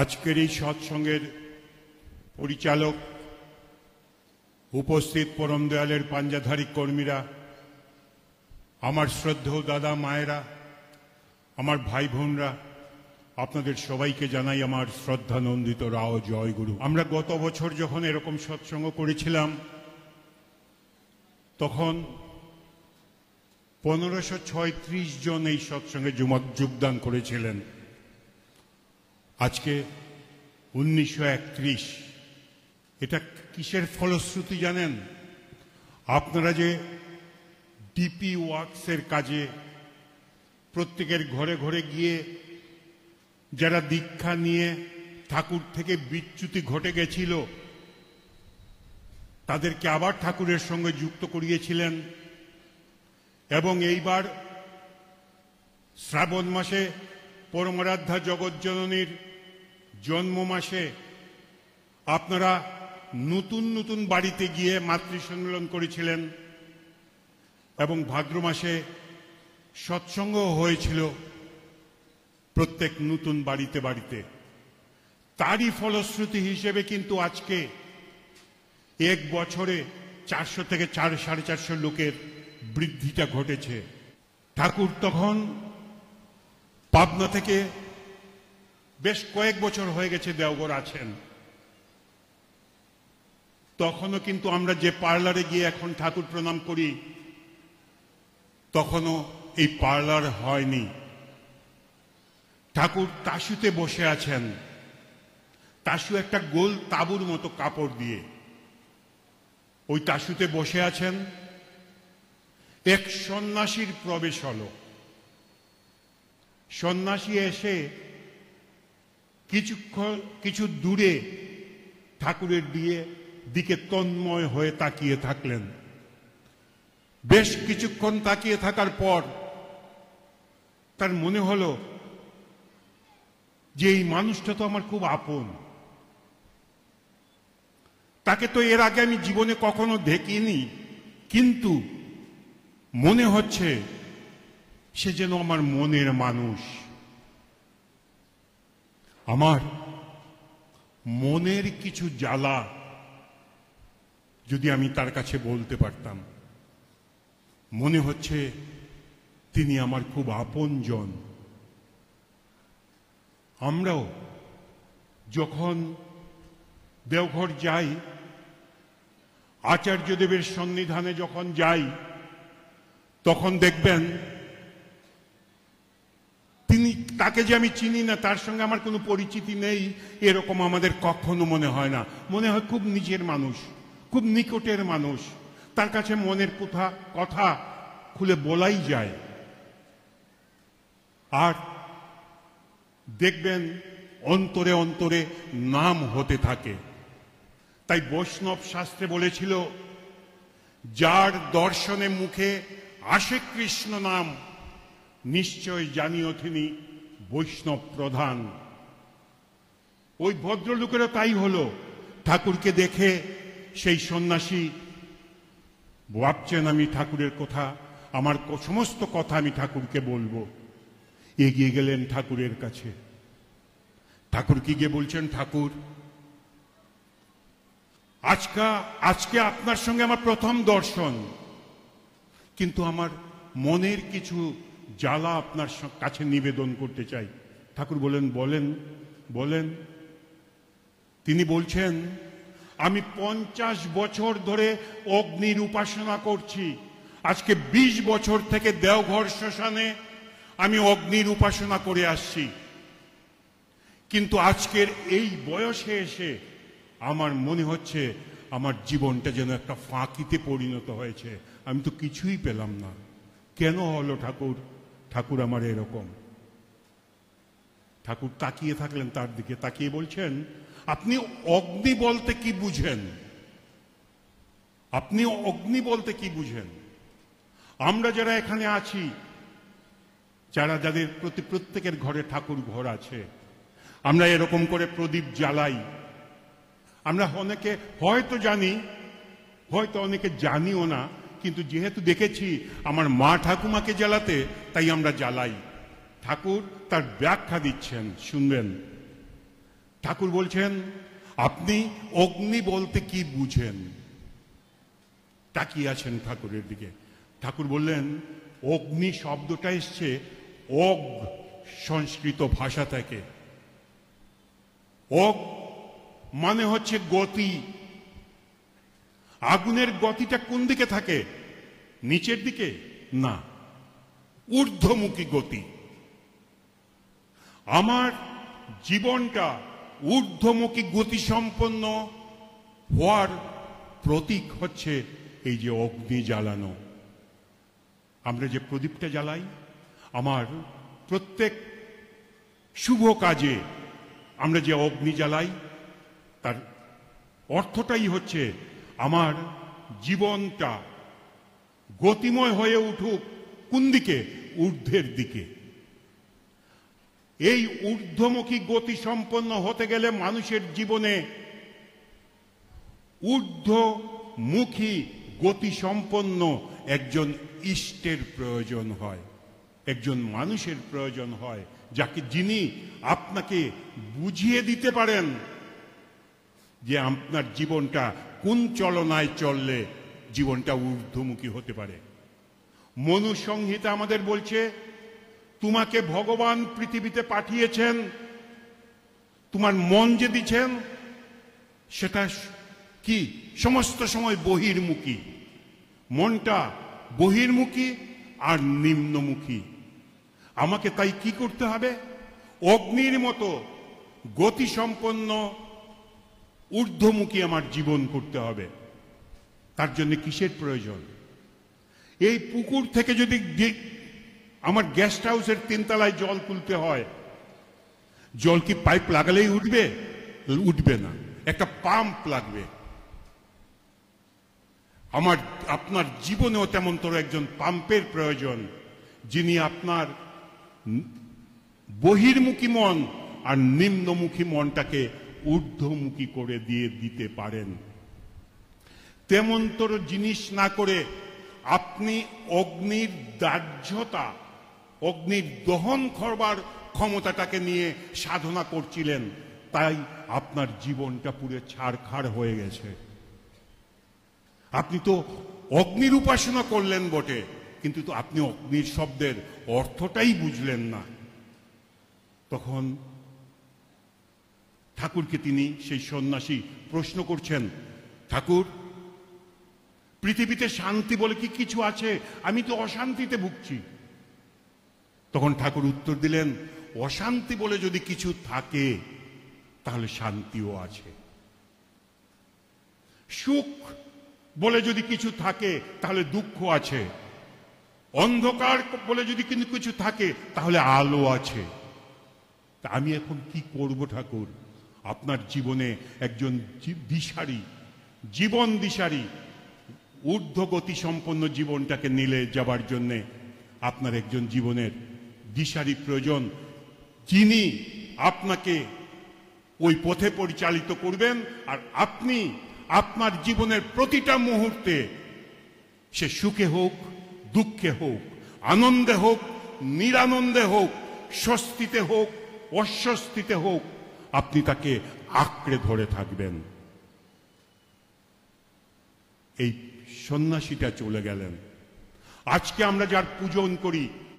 আজকের এই সৎসঙ্গের পরিচালক উপস্থিত পরম দয়ালের পাঞ্জাধারী কর্মীরা আমার শ্রদ্ধেয় দাদা মায়েরা আমার ভাই বোনরা আপনাদের সবাইকে জানাই আমার শ্রদ্ধানন্দিত রাও জয়গুরু আমরা গত বছর যখন এরকম সৎসঙ্গ করেছিলাম তখন পনেরোশো জন এই সৎসঙ্গে যোগদান করেছিলেন আজকে উনিশশো এটা কিসের ফলশ্রুতি জানেন আপনারা যে ডিপি ওয়ার্কসের কাজে প্রত্যেকের ঘরে ঘরে গিয়ে যারা দীক্ষা নিয়ে ঠাকুর থেকে বিচ্যুতি ঘটে গেছিল তাদেরকে আবার ঠাকুরের সঙ্গে যুক্ত করিয়েছিলেন এবং এইবার শ্রাবণ মাসে পরমারাধ্যা জগৎজননীর জন্ম মাসে আপনারা নতুন নতুন বাড়িতে গিয়ে মাতৃ সম্মেলন করেছিলেন এবং ভাদ্র মাসে সৎসঙ্গ হয়েছিল প্রত্যেক নতুন বাড়িতে বাড়িতে তারই ফলশ্রুতি হিসেবে কিন্তু আজকে এক বছরে চারশো থেকে চার সাড়ে চারশো লোকের বৃদ্ধিটা ঘটেছে ঠাকুর তখন পাবনা থেকে বেশ কয়েক বছর হয়ে গেছে দেওগর আছেন তখনও কিন্তু আমরা যে পার্লারে গিয়ে এখন ঠাকুর প্রণাম করি তখনও এই পার্লার হয়নি ঠাকুর তাসুতে বসে আছেন তাসু একটা গোল তাবুর মতো কাপড় দিয়ে ওই তাসুতে বসে আছেন এক সন্ন্যাসীর প্রবেশ হলো সন্ন্যাসী এসে কিছুক্ষণ কিছু দূরে ঠাকুরের দিয়ে দিকে তন্ময় হয়ে তাকিয়ে থাকলেন বেশ কিছুক্ষণ তাকিয়ে থাকার পর তার মনে হলো যে এই মানুষটা তো আমার খুব আপন তাকে তো এর আগে আমি জীবনে কখনো দেখিনি কিন্তু মনে হচ্ছে সে যেন আমার মনের মানুষ আমার মনের কিছু জ্বালা যদি আমি তার কাছে বলতে পারতাম মনে হচ্ছে তিনি আমার খুব আপনজন আমরাও যখন দেওঘর যাই আচার্যদেবের সন্নিধানে যখন যাই তখন দেখবেন তাকে যে আমি চিনি না তার সঙ্গে আমার কোনো পরিচিতি নেই এরকম আমাদের কখনো মনে হয় না মনে হয় খুব নিজের মানুষ খুব নিকটের মানুষ তার কাছে মনের কোথা কথা খুলে বলাই যায় আর দেখবেন অন্তরে অন্তরে নাম হতে থাকে তাই বৈষ্ণব শাস্ত্রে বলেছিল যার দর্শনে মুখে আসে কৃষ্ণ নাম নিশ্চয় জানিও তিনি বৈষ্ণব প্রধান ওই ভদ্রলোকেরা তাই হলো ঠাকুরকে দেখে সেই সন্ন্যাসী ভাবছেন আমি ঠাকুরের কথা আমার সমস্ত কথা আমি ঠাকুরকে বলবো এগিয়ে গেলেন ঠাকুরের কাছে ঠাকুর কি গিয়ে বলছেন ঠাকুর আজকা আজকে আপনার সঙ্গে আমার প্রথম দর্শন কিন্তু আমার মনের কিছু জ্বালা আপনার কাছে নিবেদন করতে চাই ঠাকুর বলেন বলেন বলেন তিনি বলছেন আমি পঞ্চাশ বছর ধরে অগ্নির উপাসনা করছি আজকে ২০ বছর থেকে দেওঘর শ্মশানে আমি অগ্নির উপাসনা করে আসছি কিন্তু আজকের এই বয়সে এসে আমার মনে হচ্ছে আমার জীবনটা যেন একটা ফাঁকিতে পরিণত হয়েছে আমি তো কিছুই পেলাম না কেন হলো ঠাকুর ঠাকুর আমার এরকম ঠাকুর তাকিয়ে থাকলেন তার দিকে তাকিয়ে বলছেন আপনি অগ্নি বলতে কি বুঝেন আপনি অগ্নি বলতে কি বুঝেন আমরা যারা এখানে আছি যারা যাদের প্রতি প্রত্যেকের ঘরে ঠাকুর ঘর আছে আমরা এরকম করে প্রদীপ জ্বালাই আমরা অনেকে হয়তো জানি হয়তো অনেকে জানিও না কিন্তু যেহেতু দেখেছি আমার মা ঠাকুমাকে জ্বালাতে তাই আমরা জ্বালাই ঠাকুর তার ব্যাখ্যা দিচ্ছেন শুনবেন ঠাকুর বলছেন আপনি অগ্নি বলতে কি বুঝেন তাকিয়ে আছেন ঠাকুরের দিকে ঠাকুর বললেন অগ্নি শব্দটা এসছে অগ সংস্কৃত ভাষা থেকে অগ মানে হচ্ছে গতি আগুনের গতিটা কোন দিকে থাকে নিচের দিকে না ঊর্ধ্বমুখী গতি আমার জীবনটা ঊর্ধ্বমুখী গতি সম্পন্ন হওয়ার প্রতীক হচ্ছে এই যে অগ্নি জ্বালানো আমরা যে প্রদীপটা জ্বালাই আমার প্রত্যেক শুভ কাজে আমরা যে অগ্নি জ্বালাই তার অর্থটাই হচ্ছে আমার জীবনটা গতিময় হয়ে উঠুক কোন দিকে ঊর্ধ্বের দিকে এই ঊর্ধ্বমুখী গতি সম্পন্ন হতে গেলে মানুষের জীবনে ঊর্ধ্বমুখী গতি সম্পন্ন একজন ইষ্টের প্রয়োজন হয় একজন মানুষের প্রয়োজন হয় যাকে যিনি আপনাকে বুঝিয়ে দিতে পারেন যে আপনার জীবনটা কোন চলনায় চললে জীবনটা ঊর্ধ্বমুখী হতে পারে মনুসংহিতা আমাদের বলছে তোমাকে ভগবান পৃথিবীতে পাঠিয়েছেন তোমার মন যে দিচ্ছেন সেটা কি সমস্ত সময় বহির্মুখী মনটা বহির্মুখী আর নিম্নমুখী আমাকে তাই কি করতে হবে অগ্নির মতো গতিসম্পন্ন ঊর্ধ্বমুখী আমার জীবন করতে হবে তার জন্য কিসের প্রয়োজন এই পুকুর থেকে যদি আমার গেস্ট হাউসের তিনতলায় জল তুলতে হয় জল কি পাইপ লাগালেই উঠবে উঠবে না একটা পাম্প লাগবে আমার আপনার জীবনেও তেমনতর একজন পাম্পের প্রয়োজন যিনি আপনার বহির্মুখী মন আর নিম্নমুখী মনটাকে ঊর্ধ্বমুখী করে দিয়ে দিতে পারেন তেমন্তর জিনিস না করে আপনি অগ্নির দাহ্যতা অগ্নির দহন করবার ক্ষমতাটাকে নিয়ে সাধনা করছিলেন তাই আপনার জীবনটা পুরে ছাড়খাড় হয়ে গেছে আপনি তো অগ্নির উপাসনা করলেন বটে কিন্তু তো আপনি অগ্নির শব্দের অর্থটাই বুঝলেন না তখন ঠাকুরকে তিনি সেই সন্ন্যাসী প্রশ্ন করছেন ঠাকুর পৃথিবীতে শান্তি বলে কি কিছু আছে আমি তো অশান্তিতে ভুগছি তখন ঠাকুর উত্তর দিলেন অশান্তি বলে যদি কিছু থাকে তাহলে শান্তিও আছে সুখ বলে যদি কিছু থাকে তাহলে দুঃখ আছে অন্ধকার বলে যদি কিন্তু কিছু থাকে তাহলে আলো আছে তা আমি এখন কি করব ঠাকুর আপনার জীবনে একজন দিশারি জীবন দিশারি ঊর্ধ্বগতি সম্পন্ন জীবনটাকে নিলে যাবার জন্যে আপনার একজন জীবনের দিশারি প্রয়োজন যিনি আপনাকে ওই পথে পরিচালিত করবেন আর আপনি আপনার জীবনের প্রতিটা মুহূর্তে সে সুখে হোক দুঃখে হোক আনন্দে হোক নিরানন্দে হোক স্বস্তিতে হোক অস্বস্তিতে হোক আপনি তাকে আঁকড়ে ধরে থাকবেন এই সন্ন্যাসীটা চলে গেলেন আজকে আমরা যার পূজন করি